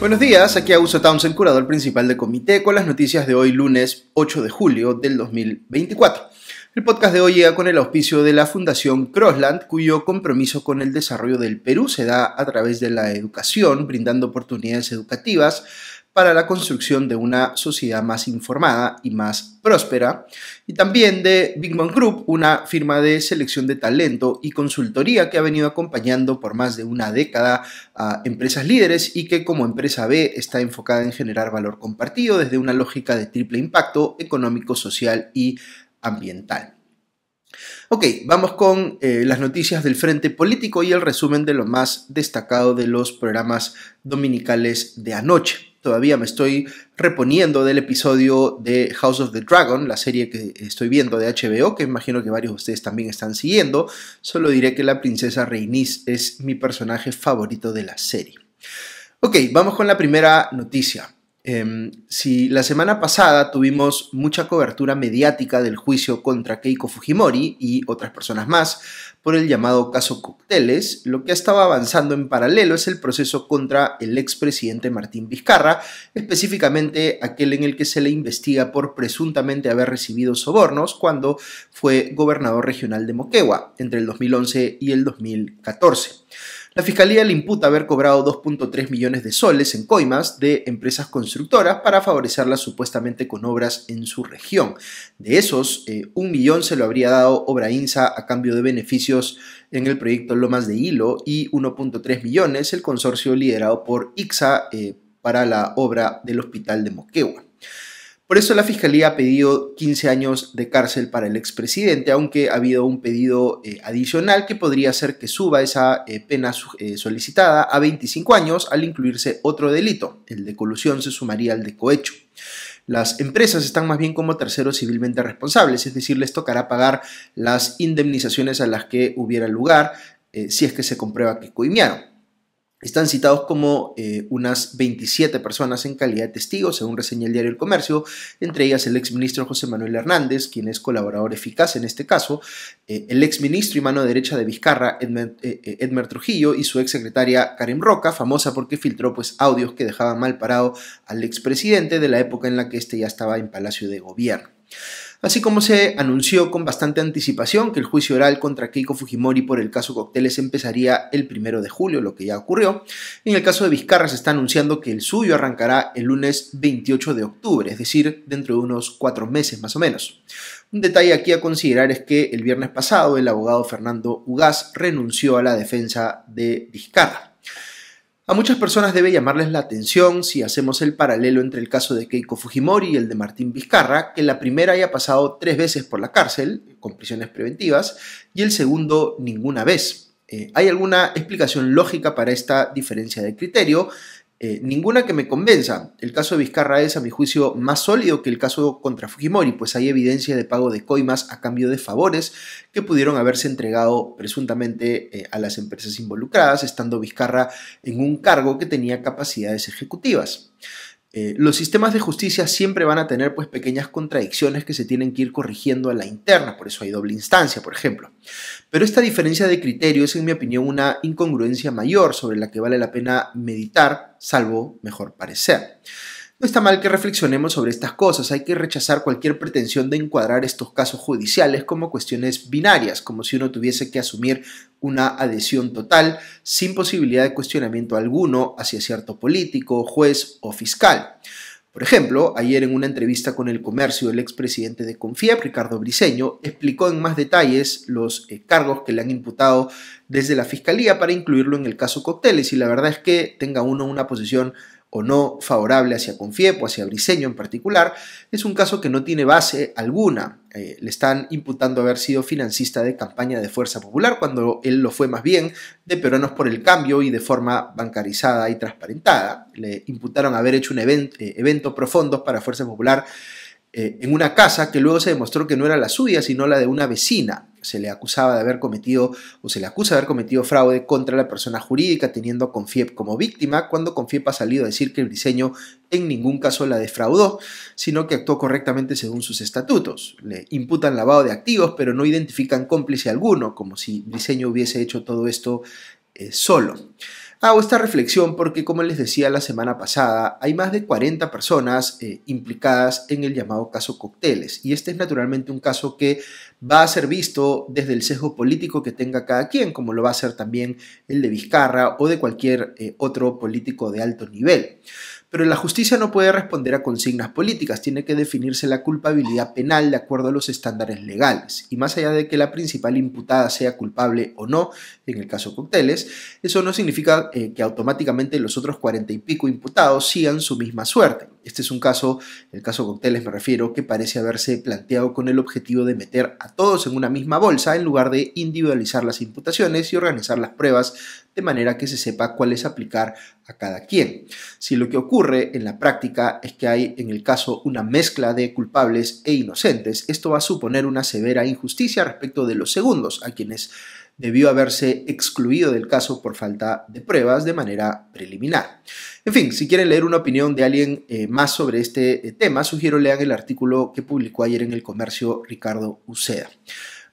Buenos días, aquí Augusto Townsend, curador principal de Comité, con las noticias de hoy lunes 8 de julio del 2024. El podcast de hoy llega con el auspicio de la Fundación Crossland, cuyo compromiso con el desarrollo del Perú se da a través de la educación, brindando oportunidades educativas para la construcción de una sociedad más informada y más próspera, y también de Big Group, una firma de selección de talento y consultoría que ha venido acompañando por más de una década a empresas líderes y que como empresa B está enfocada en generar valor compartido desde una lógica de triple impacto económico, social y ambiental. Ok, vamos con eh, las noticias del Frente Político y el resumen de lo más destacado de los programas dominicales de anoche. Todavía me estoy reponiendo del episodio de House of the Dragon, la serie que estoy viendo de HBO, que imagino que varios de ustedes también están siguiendo. Solo diré que la princesa Rhaenys es mi personaje favorito de la serie. Ok, vamos con la primera noticia. Em, si la semana pasada tuvimos mucha cobertura mediática del juicio contra Keiko Fujimori y otras personas más por el llamado caso Cocteles, lo que estaba avanzando en paralelo es el proceso contra el expresidente Martín Vizcarra, específicamente aquel en el que se le investiga por presuntamente haber recibido sobornos cuando fue gobernador regional de Moquegua entre el 2011 y el 2014. La fiscalía le imputa haber cobrado 2.3 millones de soles en coimas de empresas constructoras para favorecerlas supuestamente con obras en su región. De esos, eh, un millón se lo habría dado Obra Insa a cambio de beneficios en el proyecto Lomas de Hilo y 1.3 millones el consorcio liderado por IXA eh, para la obra del Hospital de Moquegua. Por eso la Fiscalía ha pedido 15 años de cárcel para el expresidente, aunque ha habido un pedido eh, adicional que podría hacer que suba esa eh, pena eh, solicitada a 25 años al incluirse otro delito. El de colusión se sumaría al de cohecho. Las empresas están más bien como terceros civilmente responsables, es decir, les tocará pagar las indemnizaciones a las que hubiera lugar si es que se comprueba que coimiaron. Están citados como eh, unas 27 personas en calidad de testigos, según reseña el diario El Comercio, entre ellas el exministro José Manuel Hernández, quien es colaborador eficaz en este caso, eh, el exministro y mano derecha de Vizcarra, eh, Edmer, Trujillo, y su exsecretaria Karim Roca, famosa porque filtró pues, audios que dejaban mal parado al expresidente de la época en la que éste ya estaba en Palacio de Gobierno así como se anunció con bastante anticipación que el juicio oral contra Keiko Fujimori por el caso cocteles empezaría el primero de julio, lo que ya ocurrió. En el caso de Vizcarra se está anunciando que el suyo arrancará el lunes 28 de octubre, es decir, dentro de unos cuatro meses más o menos. Un detalle aquí a considerar es que el viernes pasado el abogado Fernando Ugaz renunció a la defensa de Vizcarra. A muchas personas debe llamarles la atención si hacemos el paralelo entre el caso de Keiko Fujimori y el de Martín Vizcarra, que la primera haya pasado tres veces por la cárcel, con prisiones preventivas, y el segundo ninguna vez. Eh, ¿Hay alguna explicación lógica para esta diferencia de criterio? Eh, ninguna que me convenza. El caso de Vizcarra es, a mi juicio, más sólido que el caso contra Fujimori, pues hay evidencia de pago de coimas a cambio de favores que pudieron haberse entregado presuntamente eh, a las empresas involucradas, estando Vizcarra en un cargo que tenía capacidades ejecutivas. Eh, los sistemas de justicia siempre van a tener pues pequeñas contradicciones que se tienen que ir corrigiendo a la interna, por eso hay doble instancia, por ejemplo. Pero esta diferencia de criterio es, en mi opinión, una incongruencia mayor sobre la que vale la pena meditar, salvo mejor parecer. No está mal que reflexionemos sobre estas cosas, hay que rechazar cualquier pretensión de encuadrar estos casos judiciales como cuestiones binarias, como si uno tuviese que asumir una adhesión total sin posibilidad de cuestionamiento alguno hacia cierto político, juez o fiscal. Por ejemplo, ayer en una entrevista con El Comercio, el expresidente de Confía, Ricardo Briceño, explicó en más detalles los eh, cargos que le han imputado desde la Fiscalía para incluirlo en el caso Cócteles y la verdad es que tenga uno una posición o no favorable hacia Confiepo, hacia Briseño en particular, es un caso que no tiene base alguna. Eh, le están imputando haber sido financista de campaña de Fuerza Popular cuando él lo fue más bien de Peruanos por el Cambio y de forma bancarizada y transparentada. Le imputaron haber hecho un eh, evento profundos para Fuerza Popular eh, en una casa que luego se demostró que no era la suya, sino la de una vecina se le acusaba de haber cometido o se le acusa de haber cometido fraude contra la persona jurídica teniendo a Confiep como víctima cuando Confiep ha salido a decir que el diseño en ningún caso la defraudó, sino que actuó correctamente según sus estatutos. Le imputan lavado de activos, pero no identifican cómplice alguno, como si diseño hubiese hecho todo esto eh, solo. Hago esta reflexión porque, como les decía la semana pasada, hay más de 40 personas eh, implicadas en el llamado caso cócteles. Y este es naturalmente un caso que va a ser visto desde el sesgo político que tenga cada quien, como lo va a ser también el de Vizcarra o de cualquier eh, otro político de alto nivel. Pero la justicia no puede responder a consignas políticas, tiene que definirse la culpabilidad penal de acuerdo a los estándares legales. Y más allá de que la principal imputada sea culpable o no, en el caso Cocteles, eso no significa eh, que automáticamente los otros cuarenta y pico imputados sigan su misma suerte. Este es un caso, el caso cocteles me refiero, que parece haberse planteado con el objetivo de meter a todos en una misma bolsa en lugar de individualizar las imputaciones y organizar las pruebas de manera que se sepa cuál es aplicar a cada quien. Si lo que ocurre en la práctica es que hay en el caso una mezcla de culpables e inocentes, esto va a suponer una severa injusticia respecto de los segundos, a quienes debió haberse excluido del caso por falta de pruebas de manera preliminar. En fin, si quieren leer una opinión de alguien eh, más sobre este eh, tema, sugiero lean el artículo que publicó ayer en el comercio Ricardo Uceda.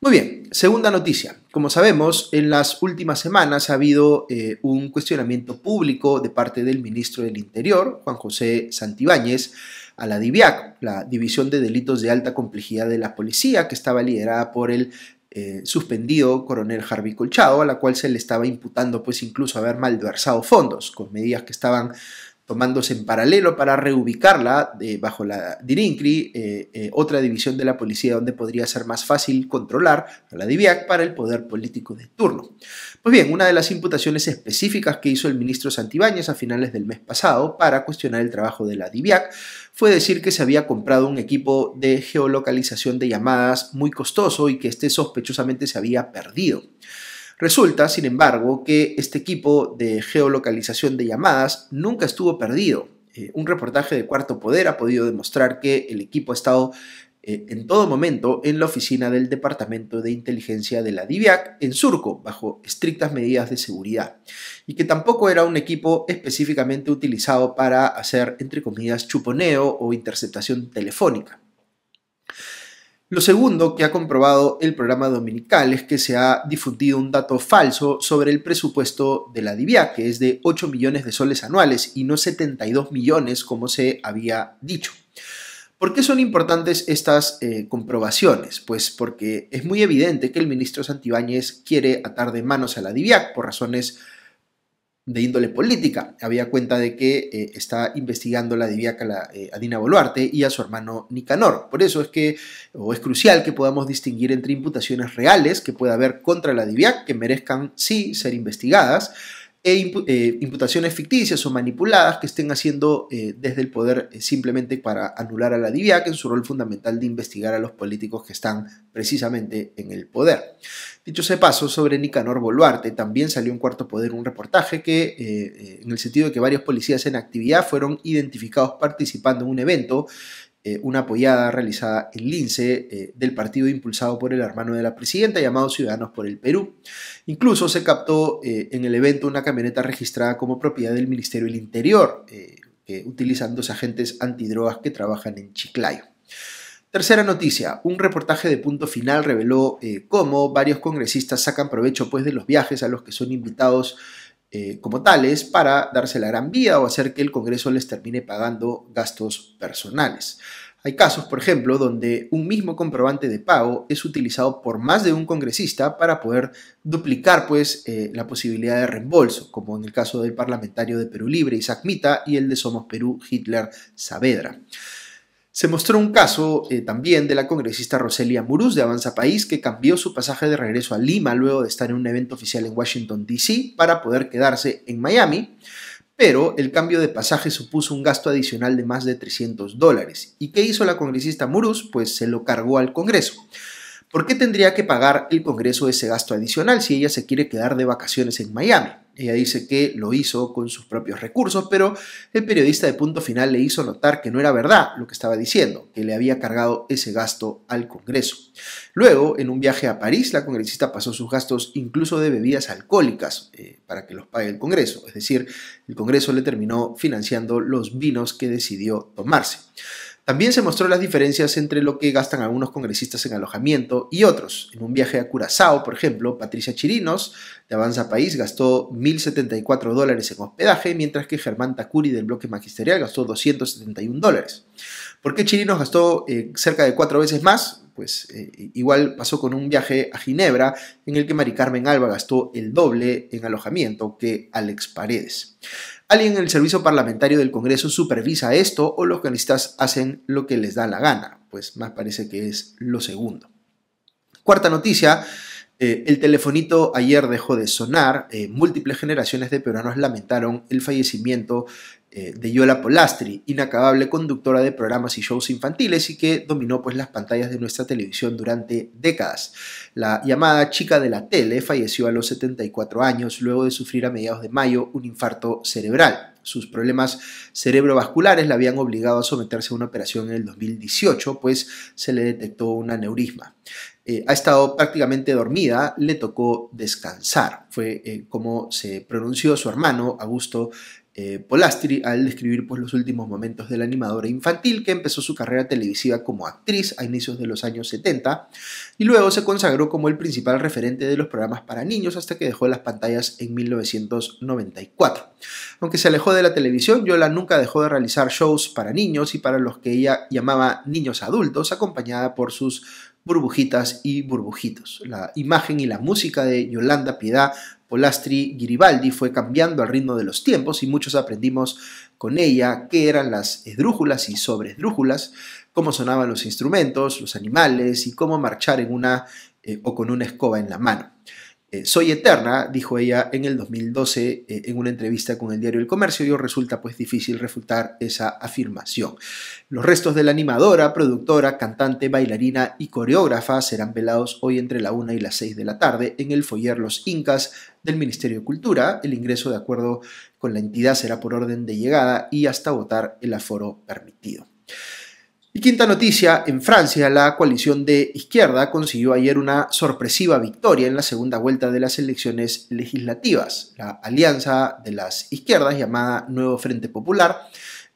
Muy bien, segunda noticia. Como sabemos, en las últimas semanas ha habido eh, un cuestionamiento público de parte del ministro del Interior, Juan José Santibáñez, a la DIVIAC, la División de Delitos de Alta Complejidad de la Policía, que estaba liderada por el eh, suspendido coronel Harvey Colchado, a la cual se le estaba imputando pues incluso haber malversado fondos, con medidas que estaban tomándose en paralelo para reubicarla eh, bajo la DIRINCRI, eh, eh, otra división de la policía donde podría ser más fácil controlar a la DIVIAC para el poder político de turno. Pues bien, una de las imputaciones específicas que hizo el ministro Santibáñez a finales del mes pasado para cuestionar el trabajo de la DIVIAC fue decir que se había comprado un equipo de geolocalización de llamadas muy costoso y que este sospechosamente se había perdido. Resulta, sin embargo, que este equipo de geolocalización de llamadas nunca estuvo perdido. Eh, un reportaje de Cuarto Poder ha podido demostrar que el equipo ha estado eh, en todo momento en la oficina del Departamento de Inteligencia de la DIVIAC en Surco, bajo estrictas medidas de seguridad, y que tampoco era un equipo específicamente utilizado para hacer, entre comillas, chuponeo o interceptación telefónica. Lo segundo que ha comprobado el programa dominical es que se ha difundido un dato falso sobre el presupuesto de la Diviac, que es de 8 millones de soles anuales y no 72 millones como se había dicho. ¿Por qué son importantes estas eh, comprobaciones? Pues porque es muy evidente que el ministro Santibáñez quiere atar de manos a la DIVIAC por razones de índole política. Había cuenta de que eh, está investigando la diviaca la, eh, a Dina Boluarte y a su hermano Nicanor. Por eso es que, o es crucial que podamos distinguir entre imputaciones reales que pueda haber contra la diviac, que merezcan sí ser investigadas, e eh, imputaciones ficticias o manipuladas que estén haciendo eh, desde el poder eh, simplemente para anular a la DIVIAC en su rol fundamental de investigar a los políticos que están precisamente en el poder. Dicho se pasó sobre Nicanor Boluarte también salió en Cuarto Poder un reportaje que, en el sentido de que varios policías en actividad fueron identificados participando en un evento eh, una apoyada realizada en Lince eh, del partido impulsado por el hermano de la presidenta llamado Ciudadanos por el Perú. Incluso se captó eh, en el evento una camioneta registrada como propiedad del Ministerio del Interior, utilizando dos agentes antidrogas que trabajan en Chiclayo. Tercera noticia, un reportaje de punto final reveló cómo varios congresistas sacan provecho pues, de los viajes a los que son invitados eh, como tales para darse la gran vía o hacer que el Congreso les termine pagando gastos personales. Hay casos, por ejemplo, donde un mismo comprobante de pago es utilizado por más de un congresista para poder duplicar pues, eh, la posibilidad de reembolso, como en el caso del parlamentario de Perú Libre, Isaac Mita, y el de Somos Perú, Hitler Saavedra. Se mostró un caso eh, también de la congresista Roselia Murus de Avanza País que cambió su pasaje de regreso a Lima luego de estar en un evento oficial en Washington, D.C. para poder quedarse en Miami, pero el cambio de pasaje supuso un gasto adicional de más de 300 dólares. ¿Y qué hizo la congresista Murus, Pues se lo cargó al Congreso. ¿Por qué tendría que pagar el Congreso ese gasto adicional si ella se quiere quedar de vacaciones en Miami? Ella dice que lo hizo con sus propios recursos, pero el periodista de punto final le hizo notar que no era verdad lo que estaba diciendo, que le había cargado ese gasto al Congreso. Luego, en un viaje a París, la congresista pasó sus gastos incluso de bebidas alcohólicas eh, para que los pague el Congreso, es decir, el Congreso le terminó financiando los vinos que decidió tomarse. También se mostró las diferencias entre lo que gastan algunos congresistas en alojamiento y otros. En un viaje a Curazao, por ejemplo, Patricia Chirinos, de Avanza País, gastó 1.074 dólares en hospedaje, mientras que Germán Tacuri, del bloque magisterial, gastó 271 dólares. ¿Por qué Chirinos gastó eh, cerca de cuatro veces más? Pues eh, igual pasó con un viaje a Ginebra, en el que Mari Carmen Alba gastó el doble en alojamiento que Alex Paredes. Alguien en el servicio parlamentario del Congreso supervisa esto o los canistas hacen lo que les da la gana. Pues más parece que es lo segundo. Cuarta noticia, eh, el telefonito ayer dejó de sonar. Eh, múltiples generaciones de peruanos lamentaron el fallecimiento eh, de Yola Polastri, inacabable conductora de programas y shows infantiles y que dominó pues, las pantallas de nuestra televisión durante décadas. La llamada chica de la tele falleció a los 74 años luego de sufrir a mediados de mayo un infarto cerebral. Sus problemas cerebrovasculares la habían obligado a someterse a una operación en el 2018, pues se le detectó un aneurisma. Eh, ha estado prácticamente dormida, le tocó descansar. Fue eh, como se pronunció su hermano Augusto eh, Polastri al describir pues, los últimos momentos de la animadora infantil que empezó su carrera televisiva como actriz a inicios de los años 70 y luego se consagró como el principal referente de los programas para niños hasta que dejó las pantallas en 1994. Aunque se alejó de la televisión, Yola nunca dejó de realizar shows para niños y para los que ella llamaba niños adultos, acompañada por sus burbujitas y burbujitos. La imagen y la música de Yolanda Piedad Polastri Giribaldi fue cambiando al ritmo de los tiempos y muchos aprendimos con ella qué eran las esdrújulas y sobresdrújulas, cómo sonaban los instrumentos, los animales y cómo marchar en una eh, o con una escoba en la mano. Eh, soy eterna, dijo ella en el 2012 eh, en una entrevista con el diario El Comercio y resulta pues difícil refutar esa afirmación. Los restos de la animadora, productora, cantante, bailarina y coreógrafa serán velados hoy entre la 1 y las 6 de la tarde en el foyer Los Incas del Ministerio de Cultura. El ingreso de acuerdo con la entidad será por orden de llegada y hasta votar el aforo permitido. Y quinta noticia, en Francia la coalición de izquierda consiguió ayer una sorpresiva victoria en la segunda vuelta de las elecciones legislativas. La alianza de las izquierdas, llamada Nuevo Frente Popular,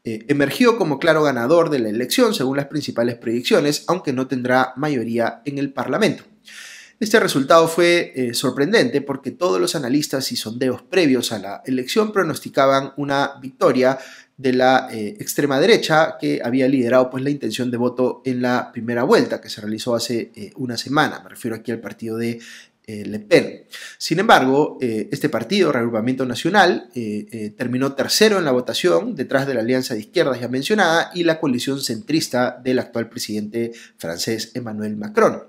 eh, emergió como claro ganador de la elección según las principales predicciones, aunque no tendrá mayoría en el Parlamento. Este resultado fue eh, sorprendente porque todos los analistas y sondeos previos a la elección pronosticaban una victoria de la eh, extrema derecha que había liderado pues la intención de voto en la primera vuelta que se realizó hace eh, una semana. Me refiero aquí al partido de eh, Le Pen. Sin embargo, este partido, Reagrupamiento Nacional, terminó tercero en la votación detrás de la Alianza de Izquierdas ya mencionada y la coalición centrista del actual presidente francés Emmanuel Macron.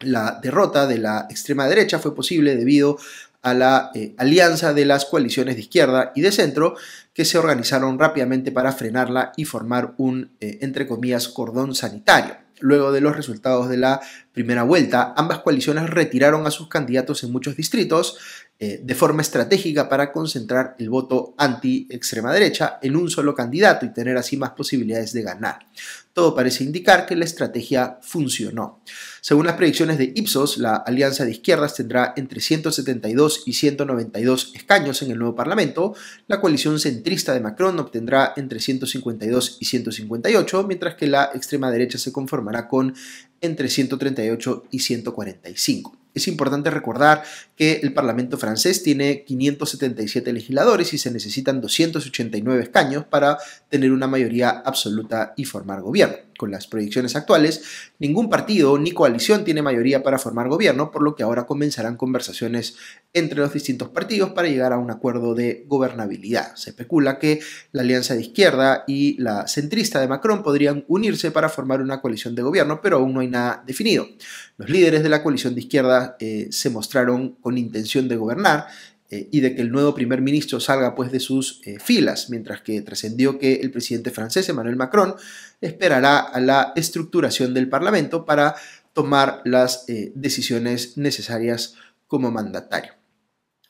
La derrota de la extrema derecha fue posible debido a la eh, alianza de las coaliciones de izquierda y de centro que se organizaron rápidamente para frenarla y formar un, eh, entre comillas, cordón sanitario. Luego de los resultados de la primera vuelta, ambas coaliciones retiraron a sus candidatos en muchos distritos eh, de forma estratégica para concentrar el voto anti-extrema derecha en un solo candidato y tener así más posibilidades de ganar. Todo parece indicar que la estrategia funcionó. Según las predicciones de Ipsos, la alianza de izquierdas tendrá entre 172 y 192 escaños en el nuevo Parlamento, la coalición centrista de Macron obtendrá entre 152 y 158, mientras que la extrema derecha se conformará con entre 138 y 145. Es importante recordar el Parlamento francés tiene 577 legisladores y se necesitan 289 escaños para tener una mayoría absoluta y formar gobierno. Con las proyecciones actuales, ningún partido ni coalición tiene mayoría para formar gobierno, por lo que ahora comenzarán conversaciones entre los distintos partidos para llegar a un acuerdo de gobernabilidad. Se especula que la alianza de izquierda y la centrista de Macron podrían unirse para formar una coalición de gobierno, pero aún no hay nada definido. Los líderes de la coalición de izquierda eh, se mostraron con intención de gobernar eh, y de que el nuevo primer ministro salga pues de sus eh, filas, mientras que trascendió que el presidente francés Emmanuel Macron esperará a la estructuración del Parlamento para tomar las eh, decisiones necesarias como mandatario.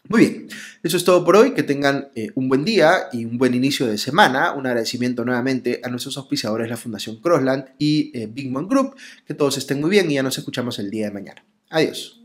Muy bien, eso es todo por hoy, que tengan un buen día y un buen inicio de semana. Un agradecimiento nuevamente a nuestros auspiciadores, la Fundación Crossland y Bigman Group, que todos estén muy bien y ya nos escuchamos el día de mañana. Adiós.